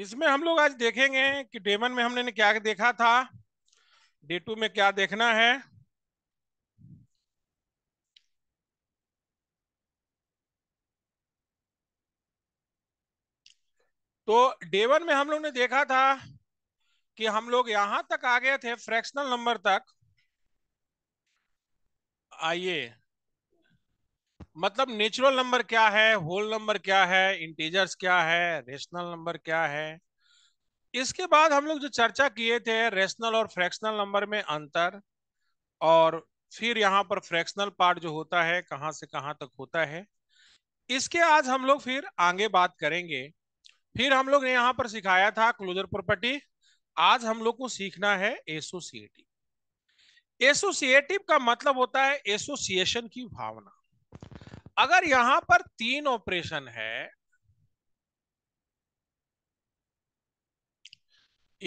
इसमें हम लोग आज देखेंगे कि डे वन में हमने क्या देखा था डे टू में क्या देखना है तो डे वन में हम लोग ने देखा था कि हम लोग यहां तक आ गए थे फ्रैक्शनल नंबर तक आइए मतलब नेचुरल नंबर क्या है होल नंबर क्या है इंटीजर्स क्या है रेशनल नंबर क्या है इसके बाद हम लोग जो चर्चा किए थे रेशनल और फ्रैक्शनल नंबर में अंतर और फिर यहाँ पर फ्रैक्शनल पार्ट जो होता है कहाँ से कहाँ तक होता है इसके आज हम लोग फिर आगे बात करेंगे फिर हम लोग ने यहाँ पर सिखाया था क्लोजर प्रॉपर्टी आज हम लोग को सीखना है एसोसिएटिव एसोसिएटिव का मतलब होता है एसोसिएशन की भावना अगर यहां पर तीन ऑपरेशन है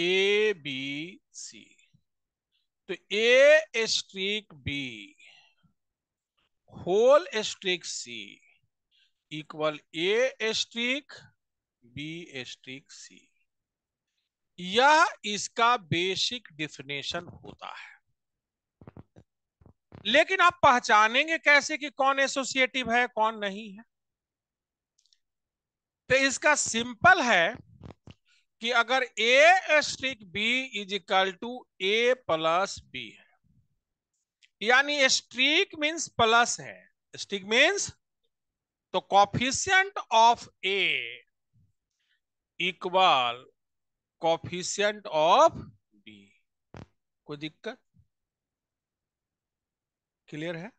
ए बी सी तो A asterisk B whole asterisk C equal A asterisk B asterisk C यह इसका बेसिक डिफिनेशन होता है लेकिन आप पहचानेंगे कैसे कि कौन एसोसिएटिव है कौन नहीं है तो इसका सिंपल है कि अगर A asterisk B is equal to A plus B है यानी स्ट्रीक मींस प्लस है स्ट्रिक मीन्स तो coefficient of A equal coefficient of B कोई दिक्कत क्लियर है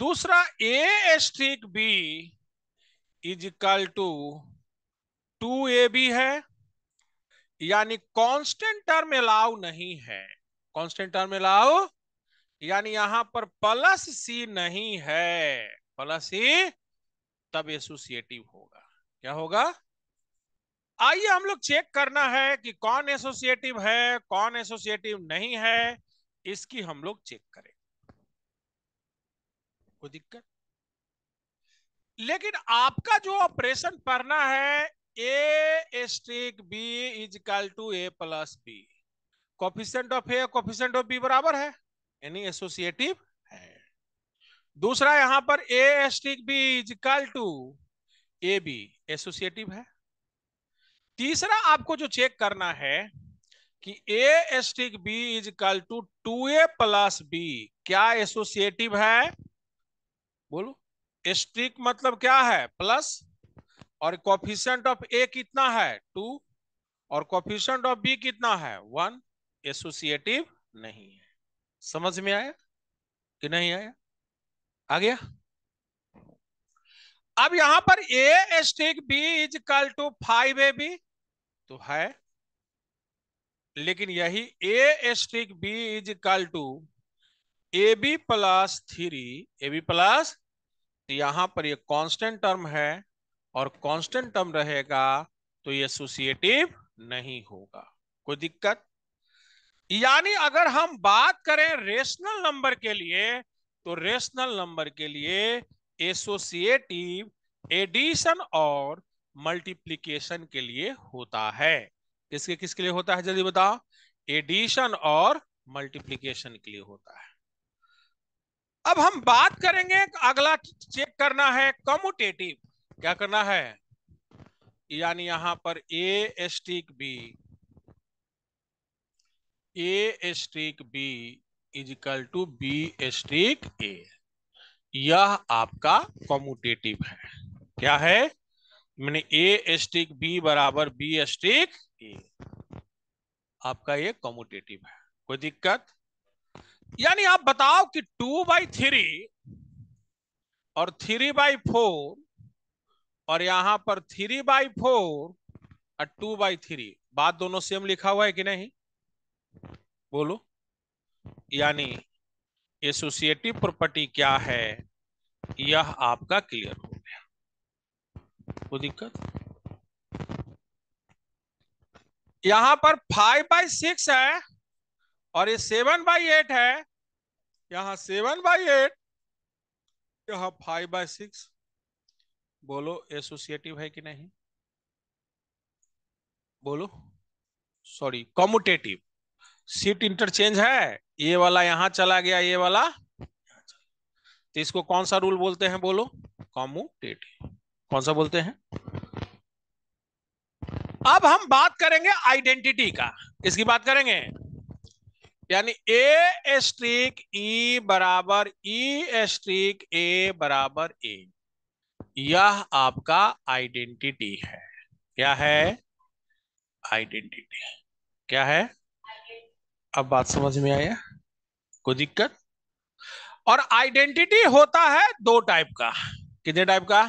दूसरा A asterisk B is equal to two A B है यानी कांस्टेंट टर्म अलाउ नहीं है कांस्टेंट टर्म अलाउ यानी यहां पर प्लस सी नहीं है प्लस सी तब एसोसिएटिव होगा क्या होगा आइए हम लोग चेक करना है कि कौन एसोसिएटिव है कौन एसोसिएटिव नहीं है इसकी हम लोग चेक करेंगे कोई दिक्कत लेकिन आपका जो ऑपरेशन पढ़ना है A asterisk B is equal to A plus B coefficient of A coefficient of B बराबर है यानी एसोसिएटिव है दूसरा यहां पर A asterisk B is equal to A B associative है तीसरा आपको जो चेक करना है कि A asterisk B is equal to two A plus B क्या एसोसिएटिव है बोलो स्ट्रिक मतलब क्या है प्लस और कॉफिशियंट ऑफ ए कितना है टू और कॉफिशियंट ऑफ बी कितना है वन एसोसिएटिव नहीं है समझ में आया कि नहीं आया आ गया अब यहां पर A asterisk B is equal to five A B तो है लेकिन यही A asterisk B is equal to A B plus three A B plus तो यहां पर ये कांस्टेंट टर्म है और कांस्टेंट टर्म रहेगा तो ये एसोसिएटिव नहीं होगा कोई दिक्कत यानी अगर हम बात करें रेशनल नंबर के लिए तो रेशनल नंबर के लिए एसोसिएटिव एडिशन और मल्टीप्लीकेशन के लिए होता है किसके किसके लिए होता है जल्दी बताओ एडिशन और मल्टीप्लीकेशन के लिए होता है अब हम बात करेंगे अगला चेक करना है कम्यूटेटिव क्या करना है यानी यहां पर A asterisk B A asterisk B is equal to B asterisk A यह आपका कम्यूटेटिव है क्या है मैंने ए एस्टिक बी बराबर बी एस्टिक ए आपका ये कम्यूटेटिव है कोई दिक्कत यानी आप बताओ कि टू बाई थ्री और थ्री बाई फोर और यहां पर थ्री बाई फोर और टू बाई थ्री बात दोनों सेम लिखा हुआ है कि नहीं बोलो यानी एसोसिएटिव प्रॉपर्टी क्या है यह आपका क्लियर हो गया कोई दिक्कत यहां पर फाइव बाई सिक्स है और ये सेवन बाई एट है यहां सेवन बाई एट यहां फाइव बाई सिक्स बोलो एसोसिएटिव है कि नहीं बोलो सॉरी कॉमुटेटिव सीट इंटरचेंज है ये वाला यहां चला गया ये वाला तो इसको कौन सा रूल बोलते हैं बोलो कॉमुटेटिव कौन सा बोलते हैं अब हम बात करेंगे आइडेंटिटी का इसकी बात करेंगे यानी ए स्ट्रीक ई बराबर ई स्ट्रीक ए बराबर ए यह आपका आइडेंटिटी है क्या है आइडेंटिटी क्या है अब बात समझ में आया कोई दिक्कत और आइडेंटिटी होता है दो टाइप का कितने टाइप का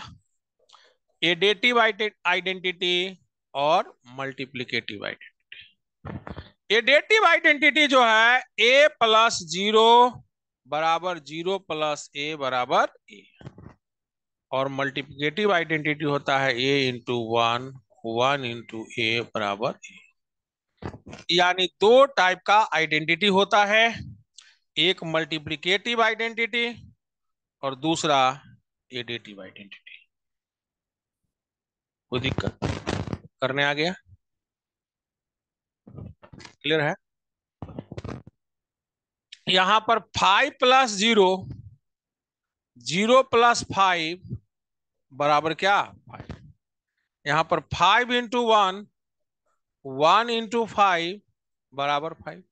एडेटिव आइडेंटिटी और मल्टीप्लीकेटिव आइडेंटिटी ये डेटिव आइडेंटिटी जो है ए प्लस जीरो बराबर जीरो प्लस ए बराबर ए और मल्टीप्लिकेटिव आइडेंटिटी होता है A into one one into A बराबर ए यानी दो टाइप का आइडेंटिटी होता है एक मल्टीप्लिकेटिव आइडेंटिटी और दूसरा एडेटिव आइडेंटिटी कोई दिक्कत करने आ गया क्लियर है यहां पर five plus zero zero plus five बराबर क्या फाइव यहां पर five into one one into five बराबर फाइव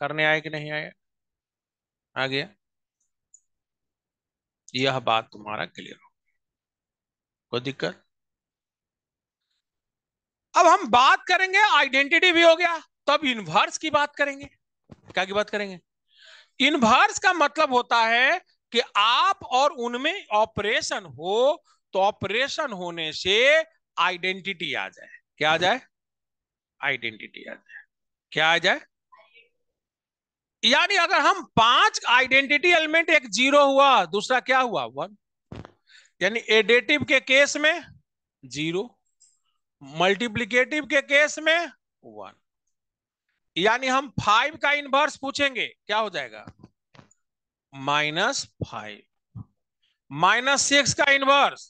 करने आए कि नहीं आए आ गया यह बात तुम्हारा क्लियर हो कोई दिक्कत अब हम बात करेंगे आइडेंटिटी भी हो गया तो अब इन्वर्स की बात करेंगे क्या की बात करेंगे इनवर्स का मतलब होता है कि आप और उनमें ऑपरेशन हो तो ऑपरेशन होने से आइडेंटिटी आ जाए क्या आ जाए आइडेंटिटी आ जाए क्या आ जाए यानी अगर हम पांच आइडेंटिटी एलिमेंट एक जीरो हुआ दूसरा क्या हुआ वन यानी एडेटिव के केस में जीरो मल्टीप्लीकेटिव के केस में वन यानी हम फाइव का इनवर्स पूछेंगे क्या हो जाएगा माइनस फाइव माइनस सिक्स का इनवर्स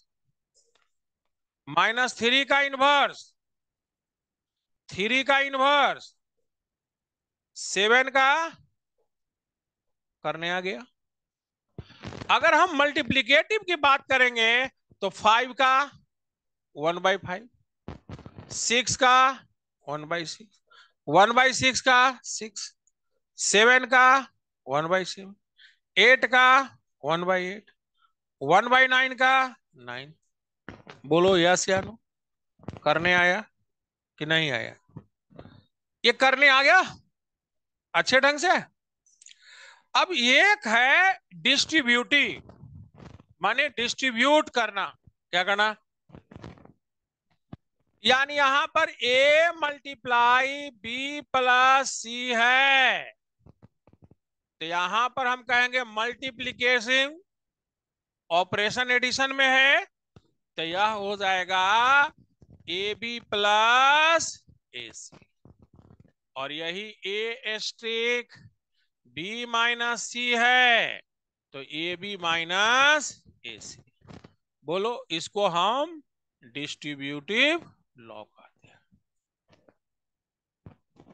माइनस थ्री का इनवर्स थ्री का इनवर्स सेवन का करने आ गया अगर हम मल्टीप्लीकेटिव की बात करेंगे तो फाइव का वन बाई फाइव सिक्स का one by six one by six का सिक्स सेवन का वन बाई सेवन एट का one by eight one by nine का नाइन बोलो यस या नो करने आया कि नहीं आया ये करने आ गया अच्छे ढंग से अब एक है डिस्ट्रीब्यूटी माने डिस्ट्रीब्यूट करना क्या करना यानी यहां पर A multiply B plus C है तो यहां पर हम कहेंगे मल्टीप्लीकेशन ऑपरेशन एडिशन में है तो यह हो जाएगा ए बी प्लस ए सी और यही A asterisk B minus C है तो ए बी माइनस ए सी बोलो इसको हम डिस्ट्रीब्यूटिव लॉ कहते हैं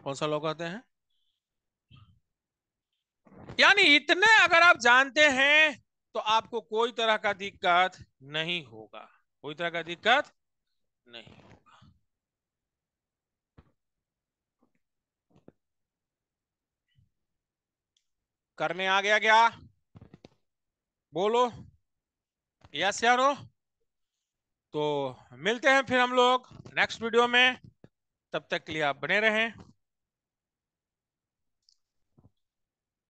कौन सा लॉ कहते हैं यानी इतने अगर आप जानते हैं तो आपको कोई तरह का दिक्कत नहीं होगा कोई तरह का दिक्कत नहीं होगा करने आ गया क्या बोलो यस यारो तो मिलते हैं फिर हम लोग नेक्स्ट वीडियो में तब तक के लिए आप बने रहें